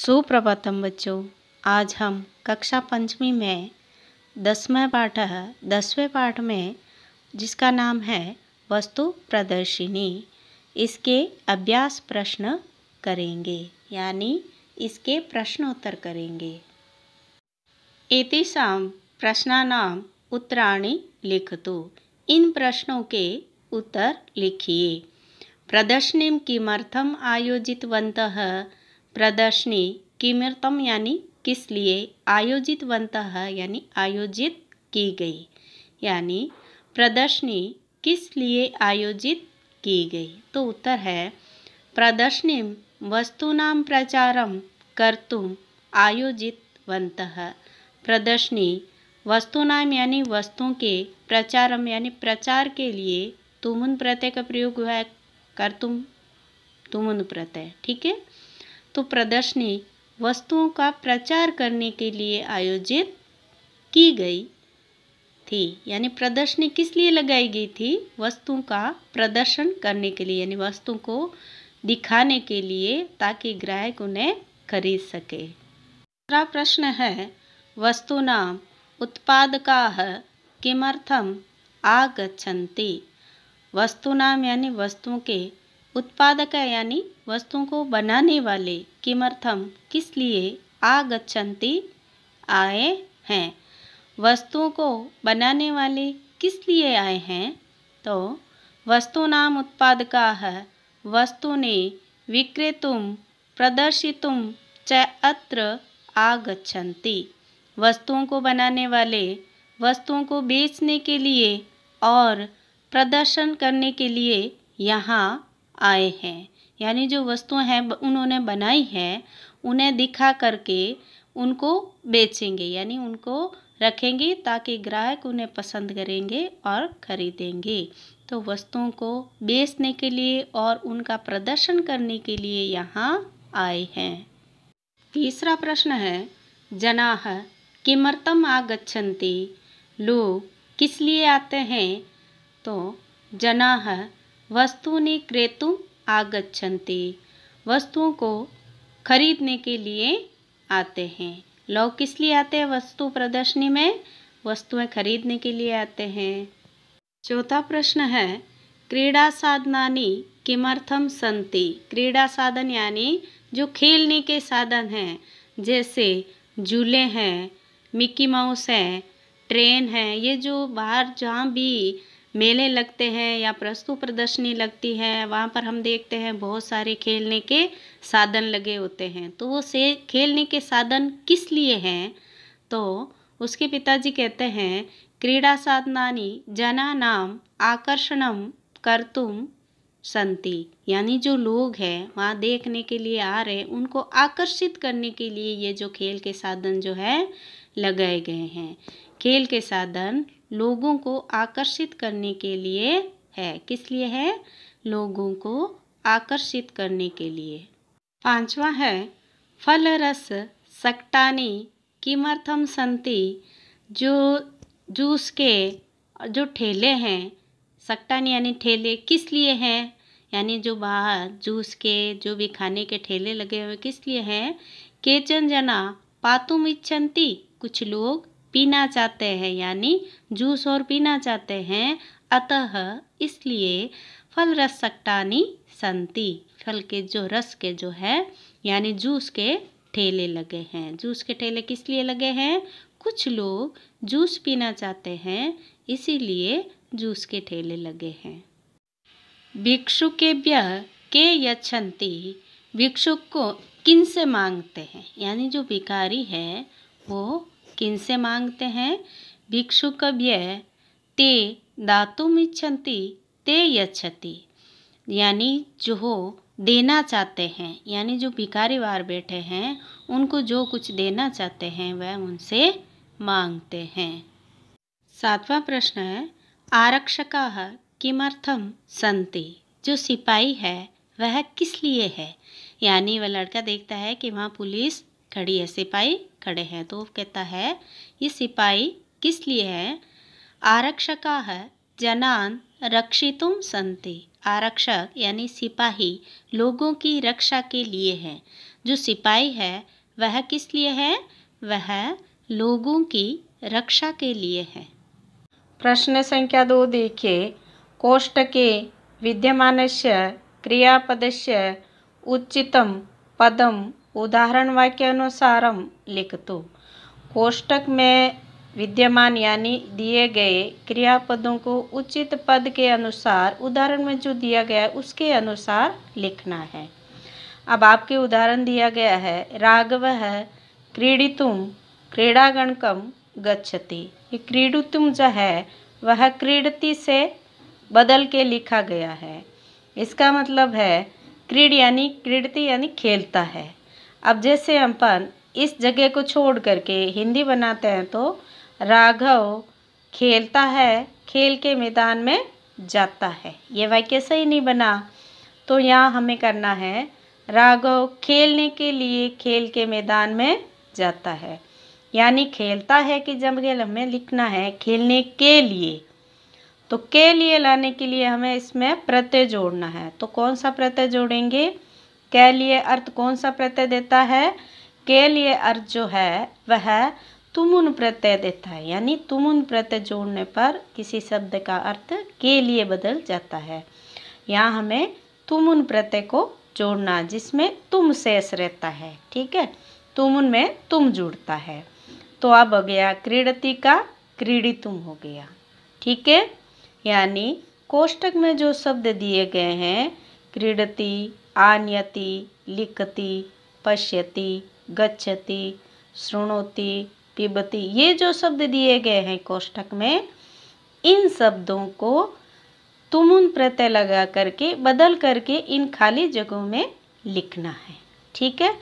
सुप्रभातम बच्चों आज हम कक्षा पंचमी में दसवें पाठ है दसवें पाठ में जिसका नाम है वस्तु प्रदर्शिनी इसके अभ्यास प्रश्न करेंगे यानी इसके प्रश्नोत्तर करेंगे एतेषां प्रश्नानाम लिख दो इन प्रश्नों के उत्तर लिखिए प्रदर्शनी किमर्थम है प्रदर्शनी किमर्थं यानी किस लिए आयोजितवन्तः यानी आयोजित की गई यानी प्रदर्शनी किस लिए आयोजित की गई तो उत्तर है प्रदर्शनीं वस्तूनां प्रचारं कर्तुम् आयोजितवन्तः प्रदर्शनी वस्तुनाम यानी वस्तुओं के प्रचारम यानी प्रचार के लिए तुमुन प्रत्यय का प्रयोग हुआ है कर्तुम तुम तुमुन प्रत्यय ठीक है तो प्रदर्शनी वस्तुओं का प्रचार करने के लिए आयोजित की गई थी यानी प्रदर्शनी किस लिए लगाई गई थी वस्तुओं का प्रदर्शन करने के लिए यानी वस्तुओं को दिखाने के लिए ताकि ग्राहक उन्हें खरीद सके दूसरा प्रश्न है वस्तूनां उत्पादकाः किमर्थम आगच्छन्ति वस्तुनाम यानी वस्तुओं के उत्पादक यानी वस्तुओं को बनाने वाले किमर्थम किस लिए आगच्छन्ति आए हैं वस्तुओं को बनाने वाले किस लिए आए हैं तो वस्तूनाम वस्तु ने विक्रेतुं प्रदर्शितुं च अत्र आगच्छन्ति वस्तुओं को बनाने वाले वस्तुओं को बेचने के लिए और प्रदर्शन करने के लिए यहाँ आए हैं यानी जो वस्तुएं हैं उन्होंने बनाई हैं उन्हें दिखा करके उनको बेचेंगे यानी उनको रखेंगे ताकि ग्राहक उन्हें पसंद करेंगे और खरीदेंगे तो वस्तुओं को बेचने के लिए और उनका प्रदर्शन करने के लिए यहाँ आए हैं तीसरा प्रश्न है जनाह किमर्तम आगछंती लोग किस लिए आते हैं तो जनाह वस्तूनि क्रेतु आगछन्ति वस्तुओं को खरीदने के लिए आते हैं लोग किस लिए आते हैं वस्तु प्रदर्शनी में वस्तुएं खरीदने के लिए आते हैं चौथा प्रश्न है क्रीड़ा साधनानि किमर्थम संति क्रीड़ा साधन यानी जो खेलने के साधन हैं जैसे झूले हैं मिक्की माउस है ट्रेन है ये जो बाहर जहाँ भी मेले लगते हैं या प्रस्तुत प्रदर्शनी लगती है वहाँ पर हम देखते हैं बहुत सारे खेलने के साधन लगे होते हैं तो वो से खेलने के साधन किस लिए हैं तो उसके पिताजी कहते हैं क्रीडा जना नाम आकर्षणम कर तुम संति यानी जो लोग हैं वहाँ देखने के लिए आ रहे हैं उनको आकर्षित करने के लिए ये जो खेल के साधन जो है लगाए गए हैं खेल के साधन लोगों को आकर्षित करने के लिए है किस लिए है लोगों को आकर्षित करने के लिए पांचवा है फल रस सकटानी किमर्थम संति जो जूस के जो ठेले हैं सकटानी यानी ठेले किस लिए हैं यानी जो बाहर जूस के जो भी खाने के ठेले लगे हुए किस लिए हैं केचन जना पातुम इच्छन्ति कुछ लोग पीना चाहते हैं यानी जूस और पीना चाहते हैं अतः इसलिए फल रस सकटानी संति फल के जो रस के जो है यानी जूस के ठेले लगे हैं जूस के ठेले किस लिए लगे हैं कुछ लोग जूस पीना चाहते हैं इसीलिए जूस के ठेले लगे हैं भिक्षु के यछंती भिक्षुक को किन से मांगते हैं यानी जो भिकारी है वो किनसे मांगते हैं भिक्षुकव्य ते दातुम इच्छन्ति ते यच्छति यानी जो हो देना चाहते हैं यानी जो भिखारी बार बैठे हैं उनको जो कुछ देना चाहते हैं वह उनसे मांगते हैं सातवां प्रश्न है आरक्षक किमर्थम संति जो सिपाही है वह किस लिए है यानी वह लड़का देखता है कि वहाँ पुलिस खड़ी है सिपाही खड़े हैं तो कहता है ये सिपाही किस लिए है आरक्षका है जनान रक्षितुम संति आरक्षक यानी सिपाही लोगों की रक्षा के लिए है जो सिपाही है वह किस लिए है वह लोगों की रक्षा के लिए है प्रश्न संख्या दो देखिए विद्यमान क्रियापद से उचितम पदम उदाहरण वाक्य अनुसार हम लिख दो कोष्टक में विद्यमान यानी दिए गए क्रियापदों को उचित पद के अनुसार उदाहरण में जो दिया गया है उसके अनुसार लिखना है अब आपके उदाहरण दिया गया है राघव है क्रीडितुम क्रीड़ागणकम गच्छति ये क्रीडुतुम जो है वह क्रीडति से बदल के लिखा गया है इसका मतलब है क्रीड यानी क्रीडति यानी खेलता है अब जैसे अपन इस जगह को छोड़ करके हिंदी बनाते हैं तो राघव खेलता है खेल के मैदान में जाता है ये वाक्य सही नहीं बना तो यहाँ हमें करना है राघव खेलने के लिए खेल के मैदान में जाता है यानी खेलता है कि जब खेल हमें लिखना है खेलने के लिए तो के लिए लाने के लिए हमें इसमें प्रत्यय जोड़ना है तो कौन सा प्रत्यय जोड़ेंगे के लिए अर्थ कौन सा प्रत्यय देता है के लिए अर्थ जो है वह तुमुन प्रत्यय देता है यानी तुमुन प्रत्यय जोड़ने पर किसी शब्द का अर्थ के लिए बदल जाता है यहाँ हमें तुमुन प्रत्यय को जोड़ना जिसमें तुम शेष रहता है ठीक है तुमुन में तुम जुड़ता है तो अब हो गया क्रीडति का क्रीडी तुम हो गया ठीक है यानी कोष्टक में जो शब्द दिए गए हैं क्रीडती आनयति लिखति पश्यति गच्छति शृणोति पिबति ये जो शब्द दिए गए हैं कोष्ठक में इन शब्दों को तुमुन प्रत्यय लगा करके बदल करके इन खाली जगहों में लिखना है ठीक है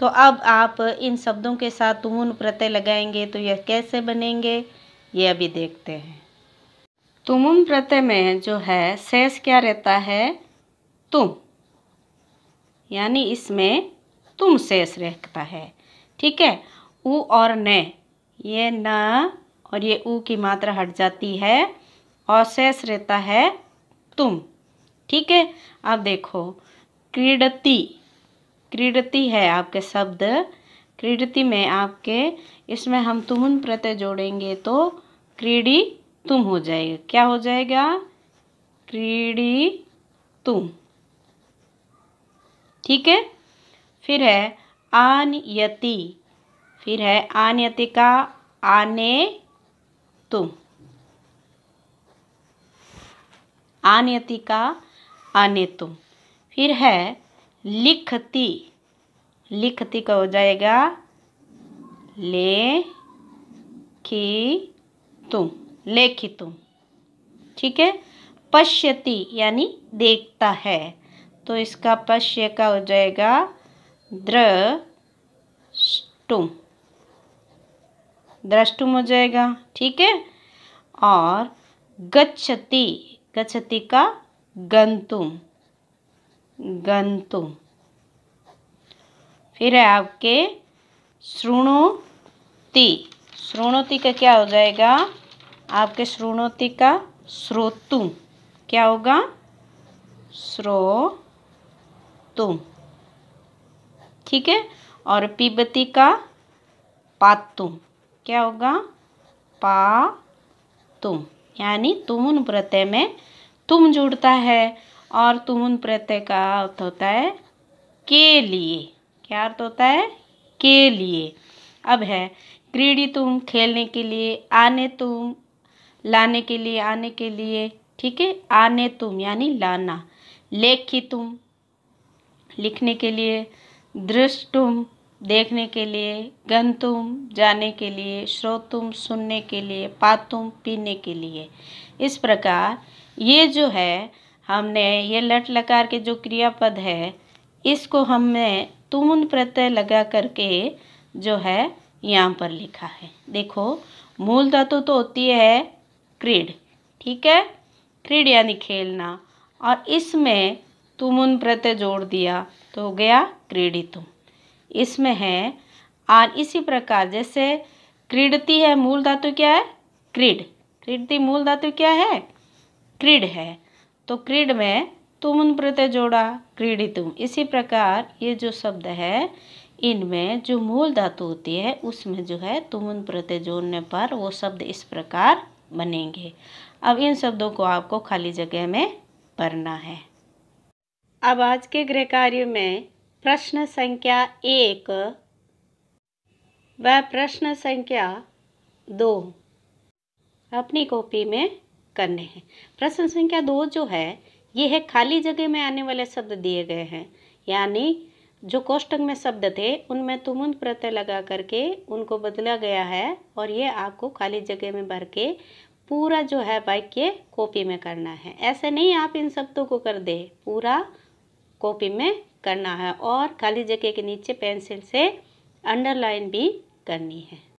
तो अब आप इन शब्दों के साथ तुमुन प्रत्यय लगाएंगे तो यह कैसे बनेंगे ये अभी देखते हैं तुमुन प्रत्यय में जो है शेष क्या रहता है तुम यानी इसमें तुम शेष रहता है ठीक है ऊ और न ये न और ये ऊ की मात्रा हट जाती है और शेष रहता है तुम ठीक है अब देखो क्रीडती क्रीडती है आपके शब्द क्रीडती में आपके इसमें हम तुम प्रत्यय जोड़ेंगे तो क्रीडी तुम हो जाएगा क्या हो जाएगा क्रीडी तुम ठीक है फिर है आनयति फिर है आनयति का आने तुम आनयति का आने तुम फिर है लिखती लिखती का हो जाएगा ले खी तुम लेखी तुम ठीक है पश्यति यानी देखता है तो इसका पश्य का हो जाएगा द्रष्टुम द्रष्टुम हो जाएगा ठीक है और गच्छति गच्छति का गंतुम गंतुम फिर है आपके श्रृणोति श्रृणोति का क्या हो जाएगा आपके श्रृणोति का श्रोतु क्या होगा श्रो पत्तों ठीक है और पीबती का पातु क्या होगा पा तुम यानी तुमुन प्रत्यय में तुम जुड़ता है और तुमुन प्रत्यय का अर्थ होता है के लिए क्या अर्थ होता है के लिए अब है क्रीड़ी तुम खेलने के लिए आने तुम लाने के लिए आने के लिए ठीक है आने तुम यानी लाना लेखी तुम लिखने के लिए दृष्टुम देखने के लिए गंतुम जाने के लिए श्रोतुम सुनने के लिए पातुम पीने के लिए इस प्रकार ये जो है हमने ये लट लकार के जो क्रियापद है इसको हमने तुम प्रत्यय लगा करके जो है यहाँ पर लिखा है देखो मूल धातु तो होती है क्रीड ठीक है क्रीड यानी खेलना और इसमें तुमुन प्रत्यय जोड़ दिया तो हो गया क्रीडितुम इसमें है और इसी प्रकार जैसे क्रीडती है मूल धातु क्या है क्रीड क्रीडती मूल धातु क्या है क्रीड है तो क्रीड में तुम उन प्रत्यय जोड़ा क्रीडितुम इसी प्रकार ये जो शब्द है इनमें जो मूल धातु होती है उसमें जो है तुम उन प्रत्यय जोड़ने पर वो शब्द इस प्रकार बनेंगे अब इन शब्दों को आपको खाली जगह में भरना है अब आज के गृह कार्य में प्रश्न संख्या एक व प्रश्न संख्या दो अपनी कॉपी में करने हैं प्रश्न संख्या दो जो है ये है खाली जगह में आने वाले शब्द दिए गए हैं यानी जो कोष्टक में शब्द थे उनमें तुमुंत प्रत्यय लगा करके उनको बदला गया है और ये आपको खाली जगह में भर के पूरा जो है वाक्य कॉपी में करना है ऐसे नहीं आप इन शब्दों को कर दे पूरा कॉपी में करना है और खाली जगह के नीचे पेंसिल से अंडरलाइन भी करनी है